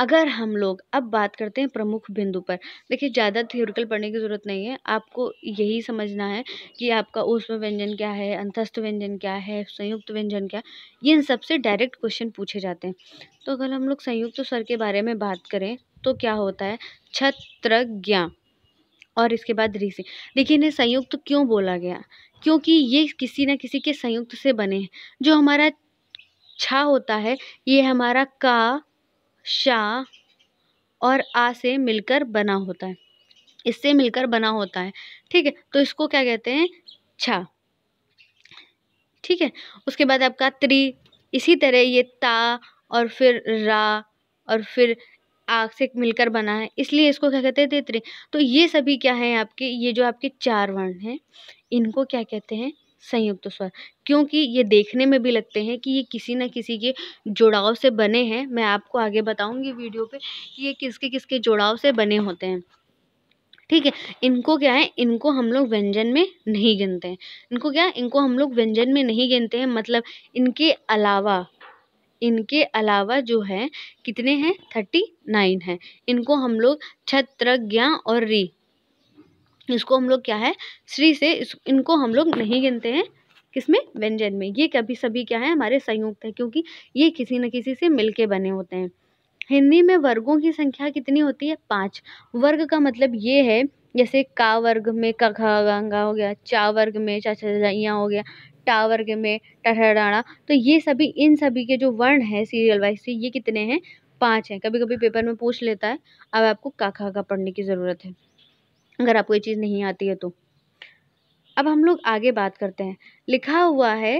अगर हम लोग अब बात करते हैं प्रमुख बिंदु पर देखिए ज़्यादा थ्योरिकल पढ़ने की ज़रूरत नहीं है आपको यही समझना है कि आपका ऊष्म व्यंजन क्या है अंतस्थ व्यंजन क्या है संयुक्त व्यंजन क्या है इन सबसे डायरेक्ट क्वेश्चन पूछे जाते हैं तो अगर हम लोग संयुक्त स्वर के बारे में बात करें तो क्या होता है छत्रज्ञा और इसके बाद ऋषि देखिए इन्हें संयुक्त क्यों बोला गया क्योंकि ये किसी न किसी के संयुक्त से बने हैं जो हमारा छा होता है ये हमारा का शा और आ से मिलकर बना होता है इससे मिलकर बना होता है ठीक है तो इसको क्या कहते हैं छा ठीक है उसके बाद आपका त्री इसी तरह ये ता और फिर रा और फिर आग से मिलकर बना है इसलिए इसको क्या कहते हैं तेतरी तो ये सभी क्या हैं आपके ये जो आपके चार वर्ण हैं इनको क्या कहते हैं संयुक्त स्वर क्योंकि ये देखने में भी लगते हैं कि ये किसी न किसी के जुड़ाव से बने हैं मैं आपको आगे बताऊँगी वीडियो पे कि ये किसके किसके जुड़ाव से बने होते हैं ठीक है इनको क्या है इनको हम लोग व्यंजन में नहीं गिनते हैं इनको क्या है इनको हम लोग व्यंजन में नहीं गिनते हैं मतलब इनके अलावा इनके अलावा जो है कितने हैं थर्टी नाइन है इनको हम लोग छत्रज्ञा और री इसको हम लोग क्या है श्री से इस, इनको हम लोग नहीं गिनते हैं किसमें व्यंजन में ये कभी सभी क्या है हमारे संयुक्त है क्योंकि ये किसी न किसी से मिलके बने होते हैं हिंदी में वर्गों की संख्या कितनी होती है पाँच वर्ग का मतलब ये है जैसे का वर्ग में कखा गंगा हो गया चा वर्ग में चाचा हो गया टा वर्ग में टाणा तो ये सभी इन सभी के जो वर्ण हैं सीरियल वाइज से ये कितने हैं पाँच हैं कभी कभी पेपर में पूछ लेता है अब आपको काखा का पढ़ने की ज़रूरत है अगर आपको ये चीज़ नहीं आती है तो अब हम लोग आगे बात करते हैं लिखा हुआ है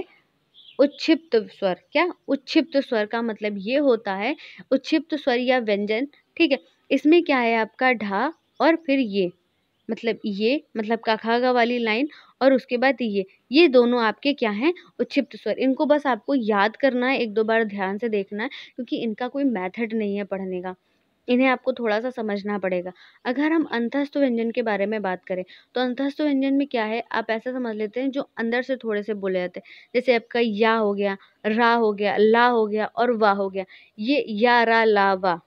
उच्छिप्त स्वर क्या उच्छिप्त स्वर का मतलब ये होता है उच्छिप्त स्वर या व्यंजन ठीक है इसमें क्या है आपका ढा और फिर ये मतलब ये मतलब काखागा वाली लाइन और उसके बाद ये ये दोनों आपके क्या हैं उच्छिप्त स्वर इनको बस आपको याद करना है एक दो बार ध्यान से देखना है क्योंकि इनका कोई मैथड नहीं है पढ़ने का इन्हें आपको थोड़ा सा समझना पड़ेगा अगर हम अंतस्थ व्यंजन के बारे में बात करें तो अंतस्थ व्यंजन में क्या है आप ऐसा समझ लेते हैं जो अंदर से थोड़े से बोले जाते हैं जैसे आपका या हो गया रा हो गया ला हो गया और वाह हो गया ये या रा ला वाह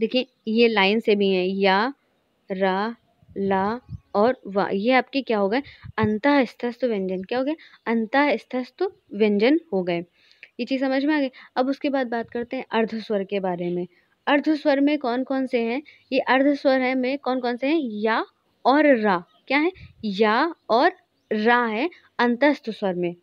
देखिए ये लाइन से भी हैं या रा ला और वाह ये आपके क्या हो गए अंतःस्थस्थ व्यंजन क्या हो गए अंतःस्थस्थ व्यंजन हो गए ये चीज़ समझ में आ गई अब उसके बाद बात करते हैं अर्धस्वर के बारे में अर्ध स्वर में कौन कौन से हैं ये अर्ध स्वर है में कौन कौन से हैं या और रा क्या है या और रा है अंतस्थ स्वर में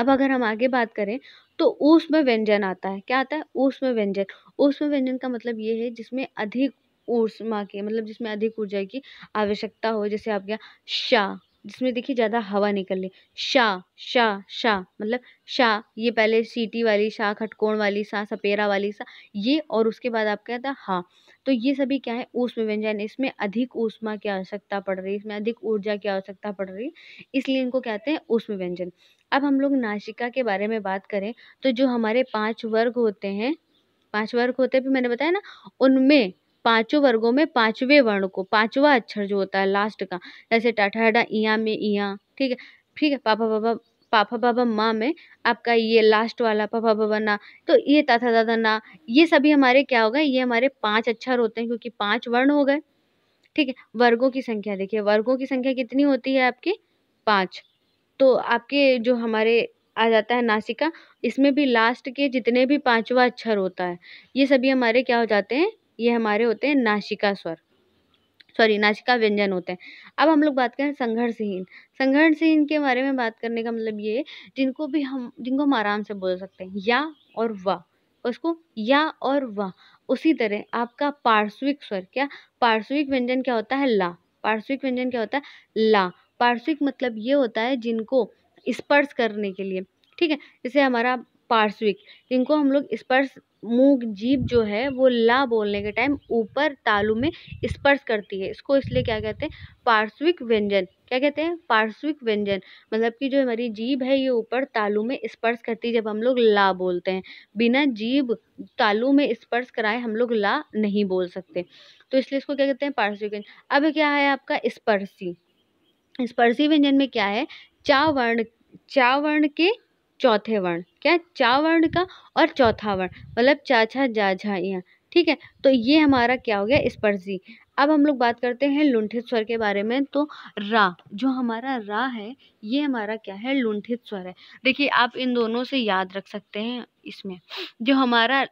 अब अगर हम आगे बात करें तो ऊष्म व्यंजन आता है क्या आता है ऊष्म व्यंजन ऊष्म व्यंजन का मतलब ये है जिसमें अधिक ऊष्मा की मतलब जिसमें अधिक ऊर्जा की आवश्यकता हो जैसे आप क्या शाह जिसमें देखिए ज़्यादा हवा निकल रही शाह शाह शाह मतलब शाह ये पहले सीटी वाली शाह खटकोण वाली शाह सपेरा वाली शाह ये और उसके बाद आपका है हा तो ये सभी क्या है ऊष्म व्यंजन इसमें अधिक ऊष्मा की आवश्यकता पड़ रही है इसमें अधिक ऊर्जा की आवश्यकता पड़ रही है इसलिए इनको कहते हैं ऊष्म व्यंजन अब हम लोग नासिका के बारे में बात करें तो जो हमारे पाँच वर्ग होते हैं पाँच वर्ग होते भी मैंने बताया ना उनमें पाँचों वर्गों में पाँचवें वर्ण को पाँचवा अक्षर जो होता है लास्ट का जैसे टाठाडा इया में इया ठीक है ठीक है पापा बाबा पापा बाबा माँ में आपका ये लास्ट वाला पापा बाबा ना तो ये ताथा दादा ना ये सभी हमारे क्या हो गए ये हमारे पाँच अक्षर होते हैं क्योंकि पाँच वर्ण हो गए ठीक है वर्गों की संख्या देखिए वर्गों की संख्या कितनी होती है आपकी पाँच तो आपके जो हमारे आ जाता है नासिका इसमें भी लास्ट के जितने भी पांचवा अक्षर होता है ये सभी हमारे क्या हो जाते हैं ये हमारे होते हैं नासिका स्वर सॉरी नाशिका व्यंजन होते हैं अब हम लोग बात करें संघर्षहीन संघर्षहीन के बारे में बात करने का मतलब ये जिनको भी हम जिनको हम आराम से बोल सकते हैं या और वह उसको या और व उसी तरह आपका पार्श्विक स्वर क्या पार्श्विक व्यंजन क्या होता है ला पार्श्विक व्यंजन क्या होता है ला पार्श्विक मतलब ये होता है जिनको स्पर्श करने के लिए ठीक है जैसे हमारा पार्श्विक जिनको हम लोग स्पर्श मुँह जीभ जो है वो ला बोलने के टाइम ऊपर तालु में स्पर्श करती है इसको इसलिए क्या कहते हैं पार्श्विक व्यंजन क्या कहते हैं पार्श्विक व्यंजन मतलब कि जो हमारी जीभ है ये ऊपर तालु में स्पर्श करती है जब हम लोग ला बोलते हैं बिना जीभ तालु में स्पर्श कराए हम लोग ला नहीं बोल सकते तो इसलिए इसको क्या कहते हैं पार्श्विक व्यंजन अब क्या है आपका स्पर्शी स्पर्शी व्यंजन में क्या है चावर्ण चावर्ण के चौथे वर्ण क्या चा वर्ण का और चौथा वर्ण मतलब चाछा जाझा यहाँ ठीक है तो ये हमारा क्या हो गया स्पर्शी अब हम लोग बात करते हैं लुंठित स्वर के बारे में तो रा जो हमारा रा है ये हमारा क्या है लुंठित स्वर है देखिए आप इन दोनों से याद रख सकते हैं इसमें जो हमारा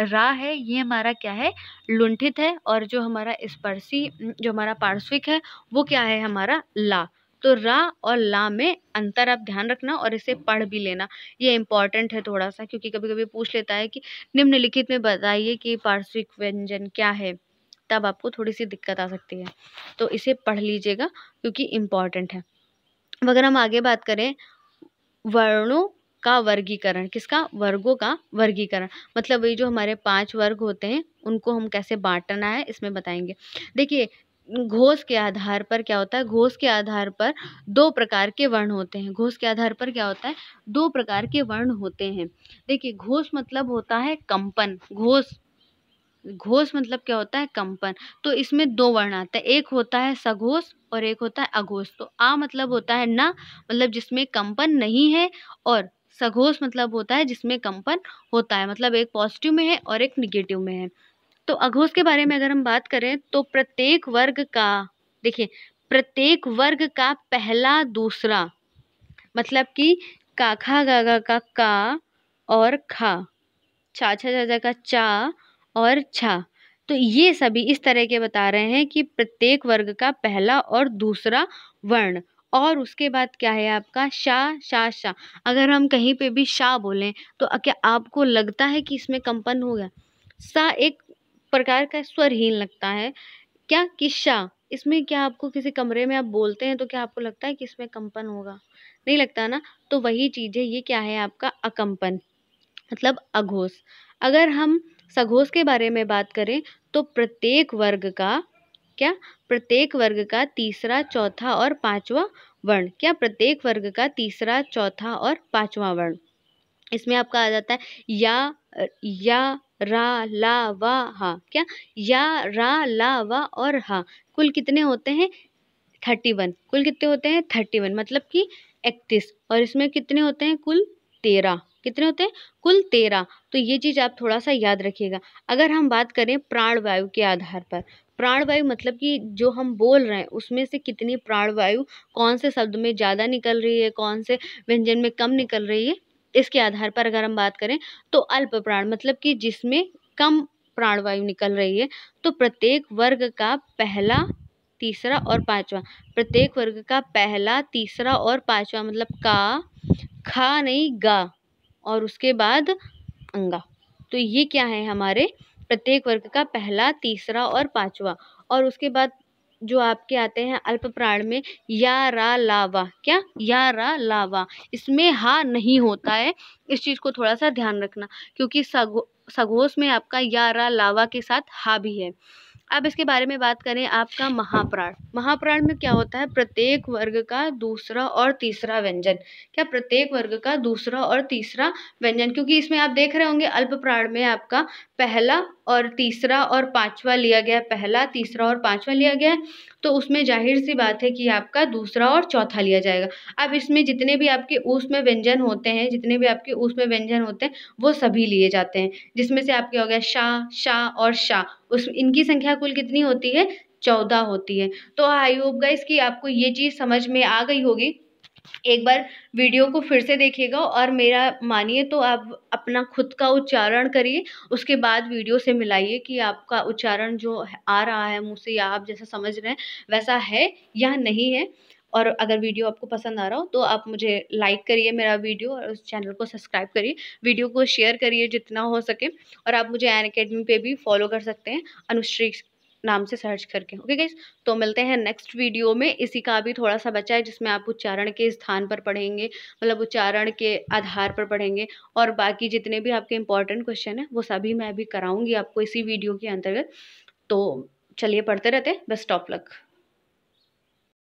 रा है ये हमारा क्या है लुंठित है और जो हमारा स्पर्शी जो हमारा पार्श्विक है वो क्या है हमारा ला तो रा और ला में अंतर आप ध्यान रखना और इसे हाँ। पढ़ भी लेना ये इंपॉर्टेंट है थोड़ा सा क्योंकि कभी कभी पूछ लेता है कि निम्नलिखित में बताइए कि पार्श्विक व्यंजन क्या है तब आपको थोड़ी सी दिक्कत आ सकती है तो इसे पढ़ लीजिएगा क्योंकि इम्पॉर्टेंट है अगर हम आगे बात करें वर्णों का वर्गीकरण किसका वर्गों का वर्गीकरण मतलब वही जो हमारे पांच वर्ग होते हैं उनको हम कैसे बांटना है इसमें बताएंगे देखिए घोष के आधार पर क्या होता है घोष के आधार पर दो प्रकार के वर्ण होते हैं घोष के आधार पर क्या होता है दो प्रकार के वर्ण होते हैं देखिए घोष मतलब होता है कंपन घोष घोष मतलब क्या होता है कंपन तो इसमें दो वर्ण आते हैं एक होता है सघोष और एक होता है अघोष तो आ मतलब होता है ना मतलब जिसमें कंपन नहीं है और सघोष मतलब होता है जिसमें कंपन होता है मतलब एक पॉजिटिव में है और एक निगेटिव में है तो अघोष के बारे में अगर हम बात करें तो प्रत्येक वर्ग का देखिए प्रत्येक वर्ग का पहला दूसरा मतलब कि काखा गागा का का और खा छाछा छा का चा और छा तो ये सभी इस तरह के बता रहे हैं कि प्रत्येक वर्ग का पहला और दूसरा वर्ण और उसके बाद क्या है आपका शाह शाह शाह अगर हम कहीं पे भी शा बोलें तो क्या आपको लगता है कि इसमें कंपन हो गया सा एक प्रकार का स्वरहीन लगता है क्या किस्सा इसमें क्या आपको किसी कमरे में आप बोलते हैं तो क्या आपको लगता है कि इसमें कंपन होगा नहीं लगता ना तो वही चीज़ है ये क्या है आपका अकंपन मतलब अघोष अगर हम सघोष के बारे में बात करें तो प्रत्येक वर्ग का क्या प्रत्येक वर्ग का तीसरा चौथा और पांचवा वर्ण क्या प्रत्येक वर्ग का तीसरा चौथा और पांचवा वर्ण इसमें आपका आ जाता है या या रा ला वा हा क्या या रा ला वा और हा कुल कितने होते हैं थर्टी वन कुल कितने होते हैं थर्टी वन मतलब कि इकतीस और इसमें कितने होते हैं कुल तेरह कितने होते हैं कुल तेरह तो ये चीज़ आप थोड़ा सा याद रखिएगा अगर हम बात करें प्राणवायु के आधार पर प्राणवायु मतलब कि जो हम बोल रहे हैं उसमें से कितनी प्राणवायु कौन से शब्द में ज़्यादा निकल रही है कौन से व्यंजन में कम निकल रही है इसके आधार पर अगर हम बात करें तो अल्प प्राण मतलब कि जिसमें कम प्राणवायु निकल रही है तो प्रत्येक वर्ग का पहला तीसरा और पांचवा प्रत्येक वर्ग का पहला तीसरा और पांचवा मतलब का खा नहीं गा और उसके बाद अंगा तो ये क्या है हमारे प्रत्येक वर्ग का पहला तीसरा और पांचवा और उसके बाद जो आपके आते हैं अल्प प्राण में या रा लावा क्या या रा लावा इसमें हा नहीं होता है इस चीज़ को थोड़ा सा ध्यान रखना क्योंकि सगो सघोष में आपका या रा लावा के साथ हा भी है अब इसके बारे में बात करें आपका महाप्राण महाप्राण में क्या होता है प्रत्येक वर्ग का दूसरा और तीसरा व्यंजन क्या प्रत्येक वर्ग का दूसरा और तीसरा व्यंजन क्योंकि इसमें आप देख रहे होंगे अल्प प्राण में आपका पहला और तीसरा और पांचवा लिया गया पहला तीसरा और पांचवा लिया गया तो उसमें जाहिर सी बात है कि आपका दूसरा और चौथा लिया जाएगा अब इसमें जितने भी आपके ऊस में व्यंजन होते हैं जितने भी आपके ऊस में व्यंजन होते हैं वो सभी लिए जाते हैं जिसमें से आपके हो गया शाह शाह और शाह उस इनकी संख्या कुल कितनी होती है चौदह होती है तो आई होप गाइस कि आपको ये चीज़ समझ में आ गई होगी एक बार वीडियो को फिर से देखिएगा और मेरा मानिए तो आप अपना खुद का उच्चारण करिए उसके बाद वीडियो से मिलाइए कि आपका उच्चारण जो आ रहा है मुँह से या आप जैसा समझ रहे हैं वैसा है या नहीं है और अगर वीडियो आपको पसंद आ रहा हो तो आप मुझे लाइक करिए मेरा वीडियो और उस चैनल को सब्सक्राइब करिए वीडियो को शेयर करिए जितना हो सके और आप मुझे एन अकेडमी पर भी फॉलो कर सकते हैं अनुश्री नाम से सर्च करके ओके गाइज तो मिलते हैं नेक्स्ट वीडियो में इसी का भी थोड़ा सा बचा है जिसमें आप उच्चारण के स्थान पर पढ़ेंगे मतलब उच्चारण के आधार पर पढ़ेंगे और बाकी जितने भी आपके इंपॉर्टेंट क्वेश्चन हैं वो सभी मैं भी कराऊंगी आपको इसी वीडियो के अंतर्गत तो चलिए पढ़ते रहते बेस्ट ऑफ लक